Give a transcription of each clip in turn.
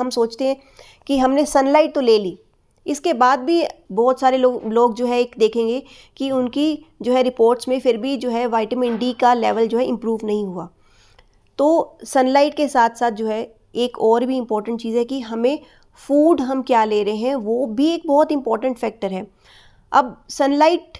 हम सोचते हैं कि हमने सनलाइट तो ले ली इसके बाद भी बहुत सारे लोग लोग जो है एक देखेंगे कि उनकी जो है रिपोर्ट्स में फिर भी जो है वाइटामिन डी का लेवल जो है इम्प्रूव नहीं हुआ तो सनलाइट के साथ साथ जो है एक और भी इम्पॉर्टेंट चीज़ है कि हमें फूड हम क्या ले रहे हैं वो भी एक बहुत इम्पॉर्टेंट फैक्टर है अब सनलाइट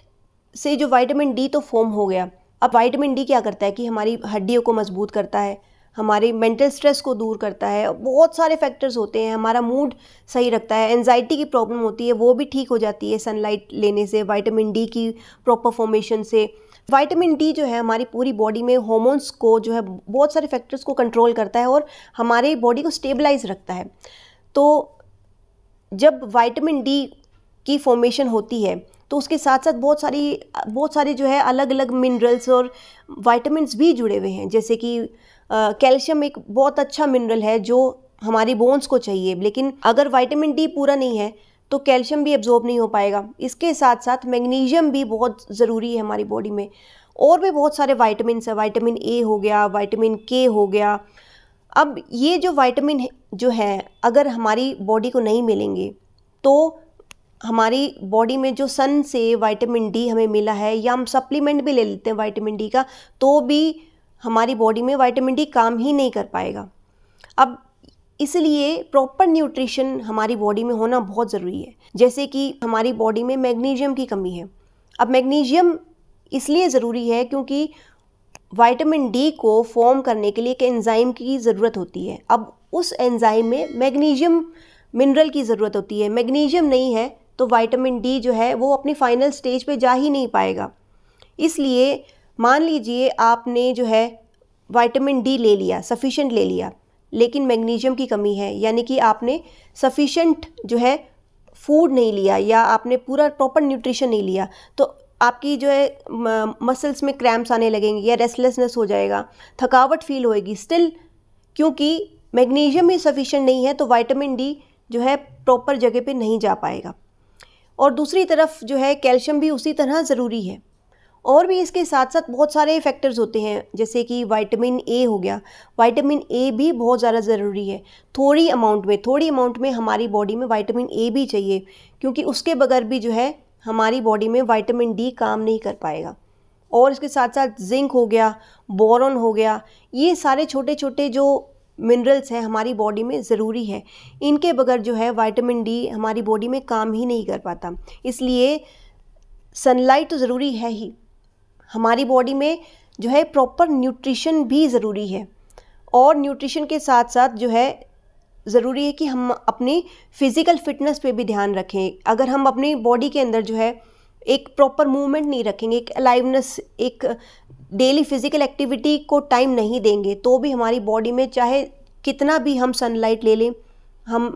से जो वाइटामिन डी तो फॉर्म हो गया अब वाइटामिन डी क्या करता है कि हमारी हड्डियों को मजबूत करता है हमारी मेंटल स्ट्रेस को दूर करता है बहुत सारे फैक्टर्स होते हैं हमारा मूड सही रखता है एनजाइटी की प्रॉब्लम होती है वो भी ठीक हो जाती है सनलाइट लेने से वाइटामिन डी की प्रॉपर फॉर्मेशन से वाइटामिन डी जो है हमारी पूरी बॉडी में हॉर्मोन्स को जो है बहुत सारे फैक्टर्स को कंट्रोल करता है और हमारे बॉडी को स्टेबलाइज रखता है तो जब वाइटामिन डी की फॉर्मेशन होती है तो उसके साथ साथ बहुत सारी बहुत सारे जो है अलग अलग मिनरल्स और वाइटामस भी जुड़े हुए हैं जैसे कि कैल्शियम एक बहुत अच्छा मिनरल है जो हमारी बोन्स को चाहिए लेकिन अगर वाइटामिन डी पूरा नहीं है तो कैल्शियम भी एब्जॉर्ब नहीं हो पाएगा इसके साथ साथ मैग्नीशियम भी बहुत ज़रूरी है हमारी बॉडी में और भी बहुत सारे वाइटमिन है वाइटामिन ए हो गया वाइटामिन के हो गया अब ये जो वाइटामिन जो है अगर हमारी बॉडी को नहीं मिलेंगे तो हमारी बॉडी में जो सन से वाइटामिन डी हमें मिला है या हम सप्लीमेंट भी ले लेते हैं वाइटामिन डी का तो भी हमारी बॉडी में वाइटामिन डी काम ही नहीं कर पाएगा अब इसलिए प्रॉपर न्यूट्रिशन हमारी बॉडी में होना बहुत ज़रूरी है जैसे कि हमारी बॉडी में मैग्नीशियम की कमी है अब मैग्नीशियम इसलिए ज़रूरी है क्योंकि वाइटामिन डी को फॉर्म करने के लिए एक एंजाइम की ज़रूरत होती है अब उस एंजाइम में मैग्नीशियम मिनरल की ज़रूरत होती है मैग्नीशियम नहीं है तो वाइटामिन डी जो है वो अपनी फाइनल स्टेज पे जा ही नहीं पाएगा इसलिए मान लीजिए आपने जो है वाइटामिन डी ले लिया सफिशेंट ले लिया लेकिन मैग्नीशियम की कमी है यानी कि आपने सफिशेंट जो है फूड नहीं लिया या आपने पूरा प्रॉपर न्यूट्रिशन नहीं लिया तो आपकी जो है मसल्स में क्रैम्प्स आने लगेंगे या रेस्टलेसनेस हो जाएगा थकावट फील होएगी स्टिल क्योंकि मैग्नीशियम ही सफिशेंट नहीं है तो वाइटामिन डी जो है प्रॉपर जगह पे नहीं जा पाएगा और दूसरी तरफ जो है कैल्शियम भी उसी तरह ज़रूरी है और भी इसके साथ साथ बहुत सारे फैक्टर्स होते हैं जैसे कि वाइटामिन ए हो गया वाइटामिन ए भी बहुत ज़्यादा ज़रूरी है थोड़ी अमाउंट में थोड़ी अमाउंट में हमारी बॉडी में वाइटामिन ए भी चाहिए क्योंकि उसके बगैर भी जो है हमारी बॉडी में वाइटामिन डी काम नहीं कर पाएगा और इसके साथ साथ जिंक हो गया बोरन हो गया ये सारे छोटे छोटे जो मिनरल्स हैं हमारी बॉडी में ज़रूरी है इनके बगैर जो है वाइटामिन डी हमारी बॉडी में काम ही नहीं कर पाता इसलिए सनलाइट तो ज़रूरी है ही हमारी बॉडी में जो है प्रॉपर न्यूट्रिशन भी ज़रूरी है और न्यूट्रिशन के साथ साथ जो है ज़रूरी है कि हम अपनी फ़िज़िकल फिटनेस पे भी ध्यान रखें अगर हम अपनी बॉडी के अंदर जो है एक प्रॉपर मूवमेंट नहीं रखेंगे एक अलाइवनेस एक डेली फिज़िकल एक्टिविटी को टाइम नहीं देंगे तो भी हमारी बॉडी में चाहे कितना भी हम सनलाइट ले लें हम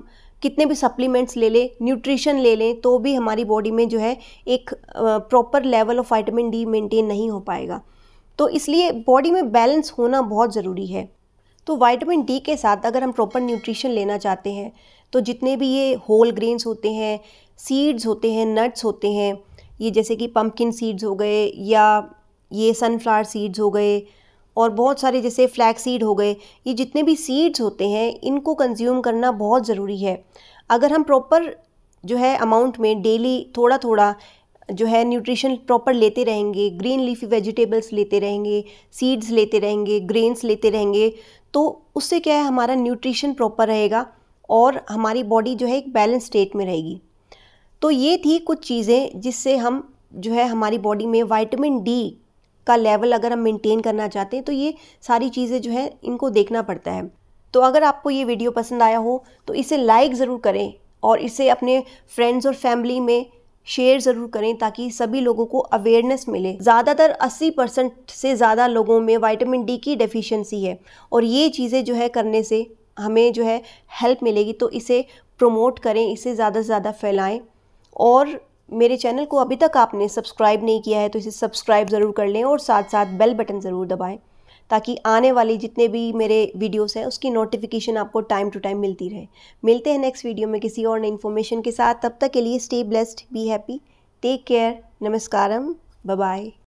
कितने भी सप्लीमेंट्स ले लें न्यूट्रिशन ले लें तो भी हमारी बॉडी में जो है एक proper level of vitamin D maintain नहीं हो पाएगा तो इसलिए बॉडी में बैलेंस होना बहुत ज़रूरी है तो वाइटामिन डी के साथ अगर हम प्रॉपर न्यूट्रिशन लेना चाहते हैं तो जितने भी ये होल ग्रेन्स होते हैं सीड्स होते हैं नट्स होते हैं ये जैसे कि पम्पकिन सीड्स हो गए या ये सनफ्लावर सीड्स हो गए और बहुत सारे जैसे फ्लैक्स सीड हो गए ये जितने भी सीड्स होते हैं इनको कंज्यूम करना बहुत ज़रूरी है अगर हम प्रॉपर जो है अमाउंट में डेली थोड़ा थोड़ा जो है न्यूट्रिशन प्रॉपर लेते रहेंगे ग्रीन लीफी वेजिटेबल्स लेते रहेंगे सीड्स लेते रहेंगे ग्रेन्स लेते रहेंगे तो उससे क्या है हमारा न्यूट्रिशन प्रॉपर रहेगा और हमारी बॉडी जो है एक बैलेंस स्टेट में रहेगी तो ये थी कुछ चीज़ें जिससे हम जो है हमारी बॉडी में वाइटामिन डी का लेवल अगर हम मेंटेन करना चाहते हैं तो ये सारी चीज़ें जो है इनको देखना पड़ता है तो अगर आपको ये वीडियो पसंद आया हो तो इसे लाइक ज़रूर करें और इसे अपने फ्रेंड्स और फैमिली में शेयर ज़रूर करें ताकि सभी लोगों को अवेयरनेस मिले ज़्यादातर 80 परसेंट से ज़्यादा लोगों में वाइटामिन डी की डेफिशिएंसी है और ये चीज़ें जो है करने से हमें जो है हेल्प मिलेगी तो इसे प्रमोट करें इसे ज़्यादा से ज़्यादा फैलाएं और मेरे चैनल को अभी तक आपने सब्सक्राइब नहीं किया है तो इसे सब्सक्राइब ज़रूर कर लें और साथ साथ बेल बटन ज़रूर दबाएं ताकि आने वाली जितने भी मेरे वीडियोस हैं उसकी नोटिफिकेशन आपको टाइम टू टाइम मिलती रहे मिलते हैं नेक्स्ट वीडियो में किसी और नई इन्फॉर्मेशन के साथ तब तक के लिए stay blessed be happy take care नमस्कारम बाय